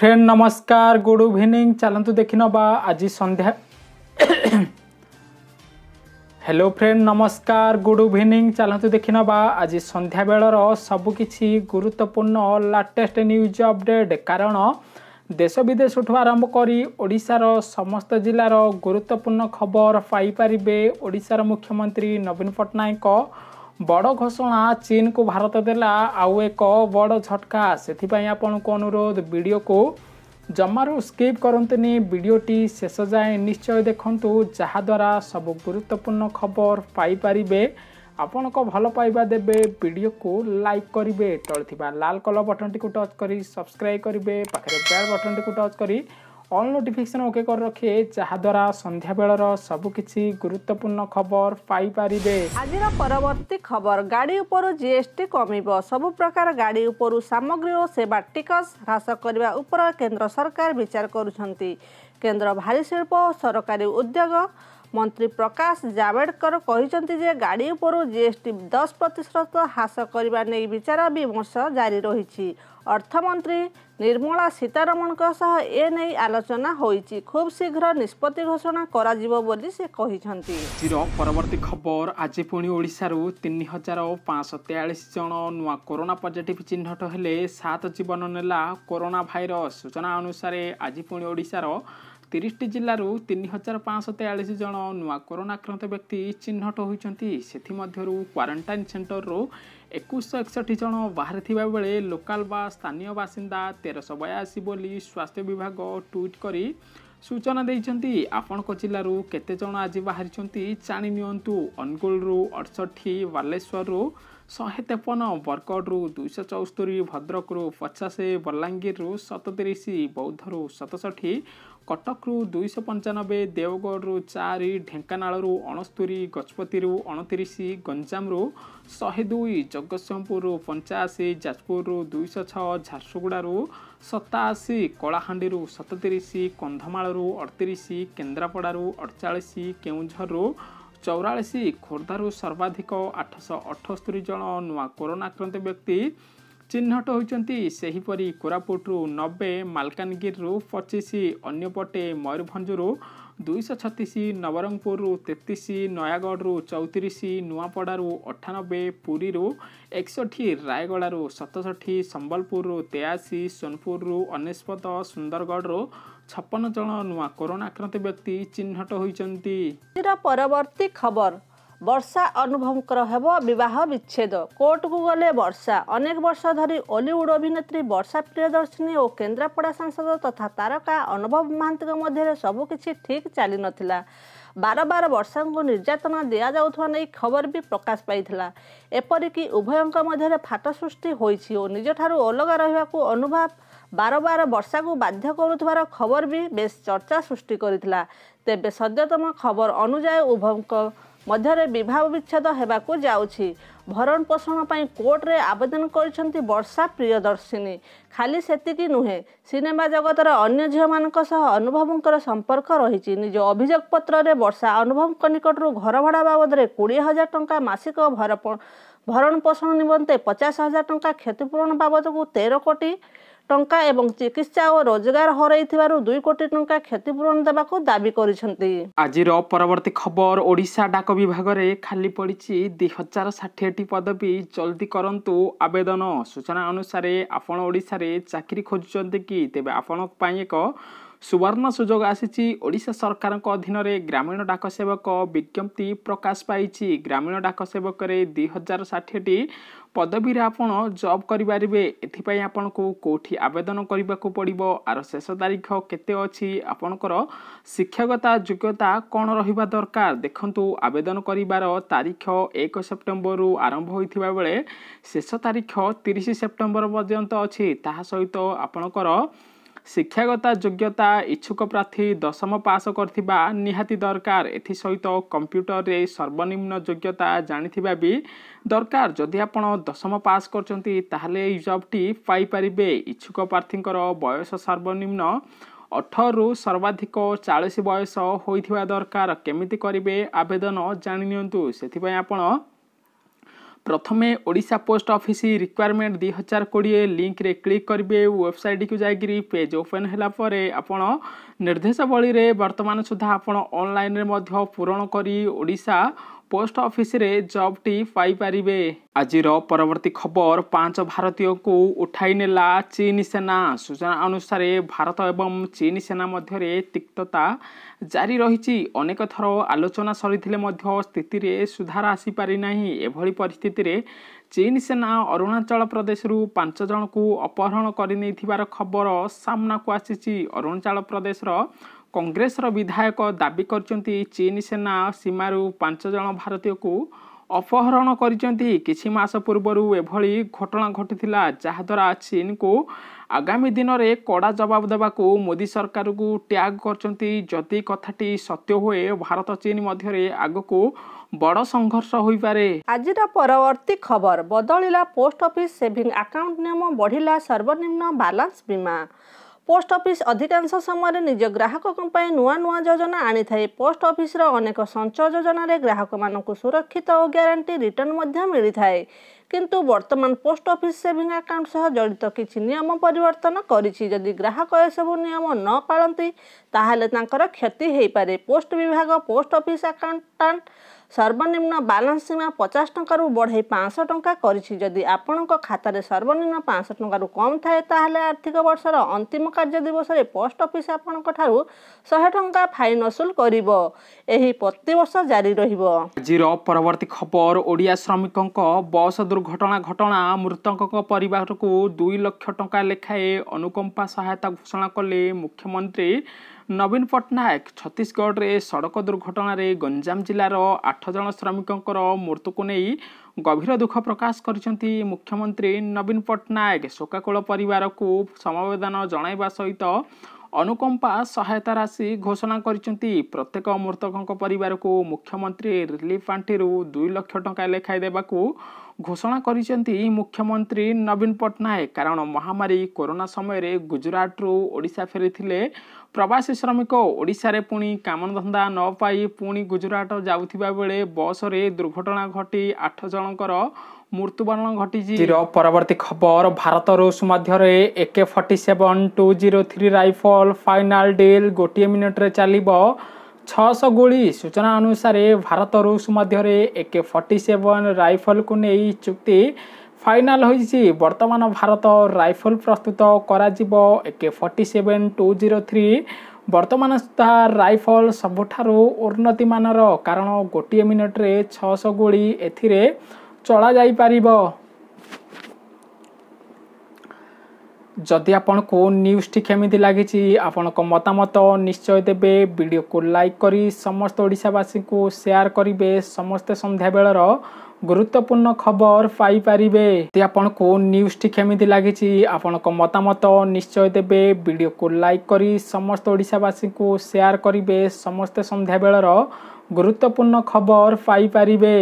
friend নমস্কার good evening ଚାଲନ୍ତୁ ଦେଖିନେବା ଆଜି ସନ୍ଧ୍ୟା ହ୍ୟାଲୋ ଫ୍ରେଣ୍ଡ ନମସ୍କାର ଗୁଡ୍ ଇଭିନିଂ ଚାଲନ୍ତୁ ଦେଖିନେବା ଆଜି ସନ୍ଧ୍ୟାବେଳର ସବୁକିଛି ଗୁରୁତ୍ୱପୂର୍ଣ୍ଣ ଲାଟେଷ୍ଟ ନ୍ୟୁଜ୍ ଅପଡେଟ୍ କାରଣ ଦେଶ ବିଦେଶଠୁ ଆରମ୍ଭ କରି ଓଡ଼ିଶାର ସମସ୍ତ ଜିଲ୍ଲାର ଗୁରୁତ୍ୱପୂର୍ଣ୍ଣ ଖବର ପାଇପାରିବେ ଓଡ଼ିଶାର ମୁଖ୍ୟମନ୍ତ୍ରୀ ନବୀନ ପଟ୍ଟନାୟକ ବଡ଼ ଘୋଷଣା ଚୀନକୁ ଭାରତ ଦେଲା ଆଉ ଏକ ବଡ଼ ଝଟକା ସେଥିପାଇଁ ଆପଣଙ୍କୁ ଅନୁରୋଧ ଭିଡ଼ିଓକୁ ଜମାରୁ ସ୍କିପ୍ କରନ୍ତୁନି ଭିଡ଼ିଓଟି ଶେଷ ଯାଏଁ ନିଶ୍ଚୟ ଦେଖନ୍ତୁ ଯାହାଦ୍ୱାରା ସବୁ ଗୁରୁତ୍ୱପୂର୍ଣ୍ଣ ଖବର ପାଇପାରିବେ ଆପଣଙ୍କ ଭଲ ପାଇବା ଦେବେ ଭିଡ଼ିଓକୁ ଲାଇକ୍ କରିବେ ତଳେ ଥିବା ଲାଲ କଲର୍ ବଟନ୍ଟିକୁ ଟଚ୍ କରି ସବସ୍କ୍ରାଇବ୍ କରିବେ ପାଖରେ ବେଲ୍ ବଟନ୍ଟିକୁ ଟଚ୍ କରି ଅଲ୍ ନୋଟିଫିକେସନ୍ ଓକେ କରି ରଖେ ଯାହାଦ୍ୱାରା ସନ୍ଧ୍ୟାବେଳର ସବୁକିଛି ଗୁରୁତ୍ୱପୂର୍ଣ୍ଣ ଖବର ପାଇପାରିବେ ଆଜିର ପରବର୍ତ୍ତୀ ଖବର ଗାଡ଼ି ଉପରୁ ଜିଏସ୍ଟି କମିବ ସବୁ ପ୍ରକାର ଗାଡ଼ି ଉପରୁ ସାମଗ୍ରୀ ଓ ସେବା ଟିକସ ହ୍ରାସ କରିବା ଉପରେ କେନ୍ଦ୍ର ସରକାର ବିଚାର କରୁଛନ୍ତି କେନ୍ଦ୍ର ଭାରୀ ଶିଳ୍ପ ଓ ସରକାରୀ ଉଦ୍ୟୋଗ ମନ୍ତ୍ରୀ ପ୍ରକାଶ ଜାଭେଡକର କହିଛନ୍ତି ଯେ ଗାଡ଼ି ଉପରୁ ଜିଏସ୍ଟି ଦଶ ପ୍ରତିଶତ ହ୍ରାସ କରିବା ନେଇ ବିଚାର ବିମର୍ଶ ଜାରି ରହିଛି ଅର୍ଥମନ୍ତ୍ରୀ ନିର୍ମଳା ସୀତାରମଣଙ୍କ ସହ ଏ ନେଇ ଆଲୋଚନା ହୋଇଛି ଖୁବ୍ ଶୀଘ୍ର ନିଷ୍ପତ୍ତି ଘୋଷଣା କରାଯିବ ବୋଲି ସେ କହିଛନ୍ତି ପରବର୍ତ୍ତୀ ଖବର ଆଜି ପୁଣି ଓଡ଼ିଶାରୁ ତିନି ହଜାର ପାଞ୍ଚଶହ ତେୟାଳିଶ ଜଣ ନୂଆ କରୋନା ପଜିଟିଭ ଚିହ୍ନଟ ହେଲେ ସାତ ଜୀବନ ନେଲା କରୋନା ଭାଇରସ ସୂଚନା ଅନୁସାରେ ଆଜି ପୁଣି ଓଡ଼ିଶାର ତିରିଶଟି ଜିଲ୍ଲାରୁ ତିନି ହଜାର ପାଞ୍ଚଶହ ତେୟାଳିଶ ଜଣ ନୂଆ କରୋନା ଆକ୍ରାନ୍ତ ବ୍ୟକ୍ତି ଚିହ୍ନଟ ହୋଇଛନ୍ତି ସେଥିମଧ୍ୟରୁ କ୍ୱାରେଣ୍ଟାଇନ୍ ସେଣ୍ଟରରୁ ଏକୋଇଶଶହ ଏକଷଠି ଜଣ ବାହାରିଥିବା ବେଳେ ଲୋକାଲ୍ ବା ସ୍ଥାନୀୟ ବାସିନ୍ଦା ତେରଶହ ବୟାଅଶୀ ବୋଲି ସ୍ୱାସ୍ଥ୍ୟ ବିଭାଗ ଟ୍ୱିଟ୍ କରି ସୂଚନା ଦେଇଛନ୍ତି ଆପଣଙ୍କ ଜିଲ୍ଲାରୁ କେତେ ଜଣ ଆଜି ବାହାରିଛନ୍ତି ଜାଣି ନିଅନ୍ତୁ ଅନୁଗୁଳରୁ ଅଠଷଠି ବାଲେଶ୍ୱରରୁ ଶହେ ତେପନ ବରଗଡ଼ରୁ ଦୁଇଶହ ଚଉସ୍ତରି ଭଦ୍ରକରୁ ପଚାଶ ବଲାଙ୍ଗୀରରୁ ସତତିରିଶ ବୌଦ୍ଧରୁ ସତଷଠି କଟକରୁ ଦୁଇଶହ ପଞ୍ଚାନବେ ଦେଓଗଡ଼ରୁ ଚାରି ଢେଙ୍କାନାଳରୁ ଅଣସ୍ତୁରି ଗଜପତିରୁ ଅଣତିରିଶ ଗଞ୍ଜାମରୁ ଶହେ ଦୁଇ ଜଗତସିଂହପୁରରୁ ପଞ୍ଚାଅଶୀ ଯାଜପୁରରୁ ଦୁଇଶହ ଛଅ ଝାରସୁଗୁଡ଼ାରୁ ସତାଅଶୀ କଳାହାଣ୍ଡିରୁ ସତତିରିଶ କନ୍ଧମାଳରୁ ଅଠତିରିଶ କେନ୍ଦ୍ରାପଡ଼ାରୁ ଅଠଚାଳିଶ କେଉଁଝରରୁ ଚଉରାଳିଶ ଖୋର୍ଦ୍ଧାରୁ ସର୍ବାଧିକ ଆଠଶହ ଅଠସ୍ତରି ଜଣ ନୂଆ କରୋନା ଆକ୍ରାନ୍ତ ବ୍ୟକ୍ତି ଚିହ୍ନଟ ହୋଇଛନ୍ତି ସେହିପରି କୋରାପୁଟରୁ ନବେ ମାଲକାନଗିରିରୁ ପଚିଶ ଅନ୍ୟପଟେ ମୟୂରଭଞ୍ଜରୁ ଦୁଇଶହ ଛତିଶ ନବରଙ୍ଗପୁରରୁ ତେତିଶ ନୟାଗଡ଼ରୁ ଚଉତିରିଶ ନୂଆପଡ଼ାରୁ ଅଠାନବେ ପୁରୀରୁ ଏକଷଠି ରାୟଗଡ଼ାରୁ ସତଷଠି ସମ୍ବଲପୁରରୁ ତେୟାଅଶୀ ସୋନପୁରରୁ ଅନେଶ୍ୱତ ସୁନ୍ଦରଗଡ଼ରୁ ଛପନ ଜଣ ନୂଆ କରୋନା ଆକ୍ରାନ୍ତ ବ୍ୟକ୍ତି ଚିହ୍ନଟ ହୋଇଛନ୍ତି ପରବର୍ତ୍ତୀ ଖବର ବର୍ଷା ଅନୁଭବଙ୍କର ହେବ ବିବାହ ବିଚ୍ଛେଦ କୋର୍ଟକୁ ଗଲେ ବର୍ଷା ଅନେକ ବର୍ଷ ଧରି ଓଲିଉଡ୍ ଅଭିନେତ୍ରୀ ବର୍ଷା ପ୍ରିୟଦର୍ଶିନୀ ଓ କେନ୍ଦ୍ରାପଡ଼ା ସାଂସଦ ତଥା ତାରକା ଅନୁଭବ ମହାନ୍ତିଙ୍କ ମଧ୍ୟରେ ସବୁକିଛି ଠିକ୍ ଚାଲିନଥିଲା ବାରବାର ବର୍ଷାଙ୍କୁ ନିର୍ଯାତନା ଦିଆଯାଉଥିବା ନେଇ ଖବର ବି ପ୍ରକାଶ ପାଇଥିଲା ଏପରିକି ଉଭୟଙ୍କ ମଧ୍ୟରେ ଫାଟ ସୃଷ୍ଟି ହୋଇଛି ଓ ନିଜଠାରୁ ଅଲଗା ରହିବାକୁ ଅନୁଭବ ବାରବାର ବର୍ଷାକୁ ବାଧ୍ୟ କରୁଥିବାର ଖବର ବି ବେଶ୍ ଚର୍ଚ୍ଚା ସୃଷ୍ଟି କରିଥିଲା ତେବେ ସଦ୍ୟତମ ଖବର ଅନୁଯାୟୀ ଉଭୟଙ୍କ ମଧ୍ୟରେ ବିବାହ ବିଚ୍ଛେଦ ହେବାକୁ ଯାଉଛି ଭରଣ ପୋଷଣ ପାଇଁ କୋର୍ଟରେ ଆବେଦନ କରିଛନ୍ତି ବର୍ଷା ପ୍ରିୟଦର୍ଶିନୀ ଖାଲି ସେତିକି ନୁହେଁ ସିନେମା ଜଗତର ଅନ୍ୟ ଝିଅମାନଙ୍କ ସହ ଅନୁଭବଙ୍କର ସମ୍ପର୍କ ରହିଛି ନିଜ ଅଭିଯୋଗ ପତ୍ରରେ ବର୍ଷା ଅନୁଭବଙ୍କ ନିକଟରୁ ଘର ଭଡ଼ା ବାବଦରେ କୋଡ଼ିଏ ହଜାର ଟଙ୍କା ମାସିକ ଭରଣ ପୋଷଣ ନିମନ୍ତେ ପଚାଶ ହଜାର ଟଙ୍କା କ୍ଷତିପୂରଣ ବାବଦକୁ ତେର କୋଟି ଟଙ୍କା ଏବଂ ଚିକିତ୍ସା ଓ ରୋଜଗାର ହରାଇଥିବାରୁ ଦୁଇ କୋଟି ଟଙ୍କା କ୍ଷତିପୂରଣ ଦେବାକୁ ଦାବି କରିଛନ୍ତି ଆଜିର ପରବର୍ତ୍ତୀ ଖବର ଓଡ଼ିଶା ଡାକ ବିଭାଗରେ ଖାଲି ପଡ଼ିଛି ଦୁଇ ହଜାର ଷାଠିଏଟି ପଦବୀ ଜଲ୍ଦି କରନ୍ତୁ ଆବେଦନ ସୂଚନା ଅନୁସାରେ ଆପଣ ଓଡ଼ିଶାରେ ଚାକିରି ଖୋଜୁଛନ୍ତି କି ତେବେ ଆପଣଙ୍କ ପାଇଁ ଏକ ସୁବର୍ଣ୍ଣ ସୁଯୋଗ ଆସିଛି ଓଡ଼ିଶା ସରକାରଙ୍କ ଅଧୀନରେ ଗ୍ରାମୀଣ ଡାକ ସେବକ ବିଜ୍ଞପ୍ତି ପ୍ରକାଶ ପାଇଛି ଗ୍ରାମୀଣ ଡାକ ସେବକରେ ଦୁଇ ହଜାର ଷାଠିଏଟି ପଦବୀରେ ଆପଣ ଜବ୍ କରିପାରିବେ ଏଥିପାଇଁ ଆପଣଙ୍କୁ କେଉଁଠି ଆବେଦନ କରିବାକୁ ପଡ଼ିବ ଆର ଶେଷ ତାରିଖ କେତେ ଅଛି ଆପଣଙ୍କର ଶିକ୍ଷକତା ଯୋଗ୍ୟତା କ'ଣ ରହିବା ଦରକାର ଦେଖନ୍ତୁ ଆବେଦନ କରିବାର ତାରିଖ ଏକ ସେପ୍ଟେମ୍ବରରୁ ଆରମ୍ଭ ହୋଇଥିବା ବେଳେ ଶେଷ ତାରିଖ ତିରିଶ ସେପ୍ଟେମ୍ବର ପର୍ଯ୍ୟନ୍ତ ଅଛି ତାହା ସହିତ ଆପଣଙ୍କର ଶିକ୍ଷାଗତ ଯୋଗ୍ୟତା ଇଚ୍ଛୁକ ପ୍ରାର୍ଥୀ ଦଶମ ପାସ୍ କରିଥିବା ନିହାତି ଦରକାର ଏଥିସହିତ କମ୍ପ୍ୟୁଟରରେ ସର୍ବନିମ୍ନ ଯୋଗ୍ୟତା ଜାଣିଥିବା ବି ଦରକାର ଯଦି ଆପଣ ଦଶମ ପାସ୍ କରିଛନ୍ତି ତାହେଲେ ଏହି ଜବ୍ଟି ପାଇପାରିବେ ଇଚ୍ଛୁକ ପ୍ରାର୍ଥୀଙ୍କର ବୟସ ସର୍ବନିମ୍ନ ଅଠରରୁ ସର୍ବାଧିକ ଚାଳିଶ ବୟସ ହୋଇଥିବା ଦରକାର କେମିତି କରିବେ ଆବେଦନ ଜାଣିନିଅନ୍ତୁ ସେଥିପାଇଁ ଆପଣ প্রথমে ওড়শা পোস্ট অফিস রিকোয়ারমেন্ট দুই হাজার কোড়িয়ে লিঙ্করে ক্লিক করবে ওয়েবসাইটকু যাই পেজ ওপেন হলাপরে আপনার ନିର୍ଦ୍ଦେଶାବଳୀରେ ବର୍ତ୍ତମାନ ସୁଦ୍ଧା ଆପଣ ଅନଲାଇନ୍ରେ ମଧ୍ୟ ପୂରଣ କରି ଓଡ଼ିଶା ପୋଷ୍ଟ ଅଫିସରେ ଜବ୍ଟି ପାଇପାରିବେ ଆଜିର ପରବର୍ତ୍ତୀ ଖବର ପାଞ୍ଚ ଭାରତୀୟଙ୍କୁ ଉଠାଇ ନେଲା ଚୀନ ସେନା ସୂଚନା ଅନୁସାରେ ଭାରତ ଏବଂ ଚୀନ ସେନା ମଧ୍ୟରେ ତିକ୍ତତା ଜାରି ରହିଛି ଅନେକ ଥର ଆଲୋଚନା ସରିଥିଲେ ମଧ୍ୟ ସ୍ଥିତିରେ ସୁଧାର ଆସିପାରିନାହିଁ ଏଭଳି ପରିସ୍ଥିତିରେ ଚୀନ ସେନା ଅରୁଣାଚଳ ପ୍ରଦେଶରୁ ପାଞ୍ଚ ଜଣଙ୍କୁ ଅପହରଣ କରିନେଇଥିବାର ଖବର ସାମ୍ନାକୁ ଆସିଛି ଅରୁଣାଚଳ ପ୍ରଦେଶର କଂଗ୍ରେସର ବିଧାୟକ ଦାବି କରିଛନ୍ତି ଚୀନ ସେନା ସୀମାରୁ ପାଞ୍ଚ ଜଣ ଭାରତୀୟକୁ ଅପହରଣ କରିଛନ୍ତି କିଛି ମାସ ପୂର୍ବରୁ ଏଭଳି ଘଟଣା ଘଟିଥିଲା ଯାହାଦ୍ୱାରା ଚୀନକୁ ଆଗାମୀ ଦିନରେ କଡ଼ା ଜବାବ ଦେବାକୁ ମୋଦି ସରକାରକୁ ଟ୍ୟାଗ୍ କରିଛନ୍ତି ଯଦି କଥାଟି ସତ୍ୟ ହୁଏ ଭାରତ ଚୀନ ମଧ୍ୟରେ ଆଗକୁ ବଡ଼ ସଂଘର୍ଷ ହୋଇପାରେ ଆଜିର ପରବର୍ତ୍ତୀ ଖବର ବଦଳିଲା ପୋଷ୍ଟ ଅଫିସ୍ ସେଭିଂ ଆକାଉଣ୍ଟ ନିୟମ ବଢ଼ିଲା ସର୍ବନିମ୍ନ ବାଲାନ୍ସ ବୀମା ପୋଷ୍ଟ ଅଫିସ୍ ଅଧିକାଂଶ ସମୟରେ ନିଜ ଗ୍ରାହକଙ୍କ ପାଇଁ ନୂଆ ନୂଆ ଯୋଜନା ଆଣିଥାଏ ପୋଷ୍ଟ ଅଫିସ୍ର ଅନେକ ସଞ୍ଚୟ ଯୋଜନାରେ ଗ୍ରାହକମାନଙ୍କୁ ସୁରକ୍ଷିତ ଓ ଗ୍ୟାରେଣ୍ଟି ରିଟର୍ଣ୍ଣ ମଧ୍ୟ ମିଳିଥାଏ କିନ୍ତୁ ବର୍ତ୍ତମାନ ପୋଷ୍ଟ ଅଫିସ୍ ସେଭିଂ ଆକାଉଣ୍ଟ ସହ ଜଡ଼ିତ କିଛି ନିୟମ ପରିବର୍ତ୍ତନ କରିଛି ଯଦି ଗ୍ରାହକ ଏସବୁ ନିୟମ ନ ପାଳନ୍ତି ତାହେଲେ ତାଙ୍କର କ୍ଷତି ହୋଇପାରେ ପୋଷ୍ଟ ବିଭାଗ ପୋଷ୍ଟ ଅଫିସ୍ ଆକାଉଣ୍ଟାଣ୍ଟ ସର୍ବନିମ୍ନ ବାଲାନ୍ସ ସୀମା ପଚାଶ ଟଙ୍କାରୁ ବଢ଼େଇ ପାଞ୍ଚଶହ ଟଙ୍କା କରିଛି ଯଦି ଆପଣଙ୍କ ଖାତାରେ ସର୍ବନିମ୍ନ ପାଞ୍ଚଶହ ଟଙ୍କାରୁ କମ୍ ଥାଏ ତାହେଲେ ଆର୍ଥିକ ବର୍ଷର ଅନ୍ତିମ କାର୍ଯ୍ୟ ଦିବସରେ ପୋଷ୍ଟ ଅଫିସ୍ ଆପଣଙ୍କ ଠାରୁ ଶହେ ଟଙ୍କା ଫାଇନ୍ ଅସୁଲ କରିବ ଏହି ପ୍ରତିବର୍ଷ ଜାରି ରହିବ ଆଜିର ପରବର୍ତ୍ତୀ ଖବର ଓଡ଼ିଆ ଶ୍ରମିକଙ୍କ ବସ୍ ଦୁର୍ଘଟଣା ଘଟଣା ମୃତକଙ୍କ ପରିବାରକୁ ଦୁଇ ଲକ୍ଷ ଟଙ୍କା ଲେଖାଏଁ ଅନୁକମ୍ପା ସହାୟତା ଘୋଷଣା କଲେ ମୁଖ୍ୟମନ୍ତ୍ରୀ ନବୀନ ପଟ୍ଟନାୟକ ଛତିଶଗଡ଼ରେ ସଡ଼କ ଦୁର୍ଘଟଣାରେ ଗଞ୍ଜାମ ଜିଲ୍ଲାର ଆଠ ଜଣ ଶ୍ରମିକଙ୍କର ମୃତ୍ୟୁକୁ ନେଇ ଗଭୀର ଦୁଃଖ ପ୍ରକାଶ କରିଛନ୍ତି ମୁଖ୍ୟମନ୍ତ୍ରୀ ନବୀନ ପଟ୍ଟନାୟକ ଶୋକାକୁଳ ପରିବାରକୁ ସମବେଦନା ଜଣାଇବା ସହିତ ଅନୁକମ୍ପା ସହାୟତା ରାଶି ଘୋଷଣା କରିଛନ୍ତି ପ୍ରତ୍ୟେକ ମୃତକଙ୍କ ପରିବାରକୁ ମୁଖ୍ୟମନ୍ତ୍ରୀ ରିଲିଫ୍ ପାଣ୍ଠିରୁ ଦୁଇ ଲକ୍ଷ ଟଙ୍କା ଲେଖାଇ ଦେବାକୁ ଘୋଷଣା କରିଛନ୍ତି ମୁଖ୍ୟମନ୍ତ୍ରୀ ନବୀନ ପଟ୍ଟନାୟକ କାରଣ ମହାମାରୀ କରୋନା ସମୟରେ ଗୁଜୁରାଟରୁ ଓଡ଼ିଶା ଫେରିଥିଲେ ପ୍ରବାସୀ ଶ୍ରମିକ ଓଡ଼ିଶାରେ ପୁଣି କାମଧନ୍ଦା ନ ପାଇ ପୁଣି ଗୁଜୁରାଟ ଯାଉଥିବା ବେଳେ ବସ୍ରେ ଦୁର୍ଘଟଣା ଘଟି ଆଠ ଜଣଙ୍କର ମୃତ୍ୟୁବରଣ ଘଟିଛି ପରବର୍ତ୍ତୀ ଖବର ଭାରତ ରୁଷ ମଧ୍ୟରେ AK forty seven two zero three rifle final deal ଗୋଟିଏ ମିନିଟରେ ଚାଲିବ ଛଅଶହ ଗୁଳି ସୂଚନା ଅନୁସାରେ ଭାରତ ରୁଷ ମଧ୍ୟରେ ଏକେ ଫର୍ଟି ସେଭେନ୍ ରାଇଫଲକୁ ନେଇ ଚୁକ୍ତି ଫାଇନାଲ ହୋଇଛି ବର୍ତ୍ତମାନ ଭାରତ ରାଇଫଲ ପ୍ରସ୍ତୁତ କରାଯିବ AK forty seven two zero three ବର୍ତ୍ତମାନ ସୁଦ୍ଧା ରାଇଫଲ ସବୁଠାରୁ ଉନ୍ନତିମାନର କାରଣ ଗୋଟିଏ ମିନିଟରେ ଛଅଶହ ଗୁଳି ଏଥିରେ ଚଳା ଯାଇପାରିବ ଯଦି ଆପଣଙ୍କୁ ନ୍ୟୁଜ୍ଟି କେମିତି ଲାଗିଛି ଆପଣଙ୍କ ମତାମତ ନିଶ୍ଚୟ ଦେବେ ଭିଡ଼ିଓକୁ ଲାଇକ୍ କରି ସମସ୍ତ ଓଡ଼ିଶାବାସୀଙ୍କୁ ସେୟାର କରିବେ ସମସ୍ତେ ସନ୍ଧ୍ୟାବେଳର ଗୁରୁତ୍ୱପୂର୍ଣ୍ଣ ଖବର ପାଇପାରିବେ ଯଦି ଆପଣଙ୍କୁ ନ୍ୟୁଜ୍ଟି କେମିତି ଲାଗିଛି ଆପଣଙ୍କ ମତାମତ ନିଶ୍ଚୟ ଦେବେ ଭିଡ଼ିଓକୁ ଲାଇକ୍ କରି ସମସ୍ତ ଓଡ଼ିଶାବାସୀଙ୍କୁ ସେୟାର କରିବେ ସମସ୍ତେ ସନ୍ଧ୍ୟାବେଳର ଗୁରୁତ୍ୱପୂର୍ଣ୍ଣ ଖବର ପାଇପାରିବେ